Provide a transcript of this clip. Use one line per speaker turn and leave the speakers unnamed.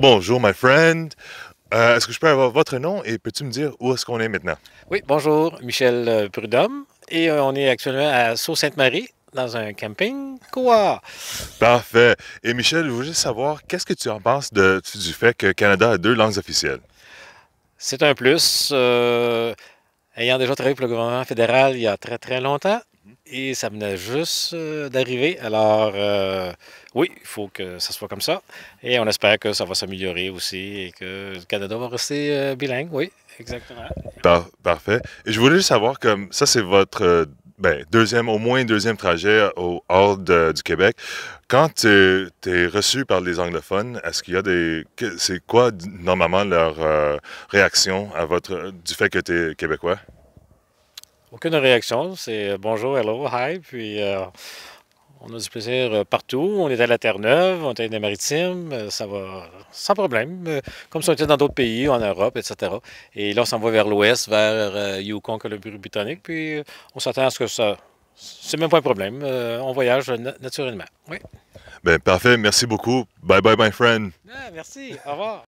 Bonjour, my friend. Euh, est-ce que je peux avoir votre nom et peux-tu me dire où est-ce qu'on est maintenant?
Oui, bonjour, Michel euh, Prudhomme. Et euh, on est actuellement à Sault-Sainte-Marie, dans un camping. Quoi? Parfait. Et Michel, je voulais savoir, qu'est-ce que tu en penses
du fait que Canada a deux langues officielles?
C'est un plus. ayant déjà travaillé pour le gouvernement fédéral il y a très, très longtemps, Mhm. Et ça venait juste euh, d'arriver. Alors, euh, oui, il faut que ça soit comme ça. Et on espère que ça va s'améliorer aussi et que le Canada va rester euh, bilingue. Oui, exactement.
parfait. Et je voulais juste savoir, comme ça, c'est votre ben, deuxième, au moins deuxième trajet au hors du Québec. Quand tu es, reçu par les anglophones, est-ce qu'il y a des. C'est quoi normalement leur réaction à votre, du fait que tu es québécois?
aucune réaction. C'est euh, bonjour, hello, hi. Puis euh, on a du plaisir euh, partout. On est à la Terre-Neuve, on est à des maritimes. Ça va sans problème. Comme si on était dans d'autres pays, en Europe, etc. Et là, on s'en va vers l'ouest, vers Yukon, Colombie-Britannique. Puis on s'attend à ce que ça. C'est même pas un problème. on voyage naturellement. Oui.
Ben, parfait. Merci beaucoup. Bye bye, my friend.
Ah, merci. Au revoir.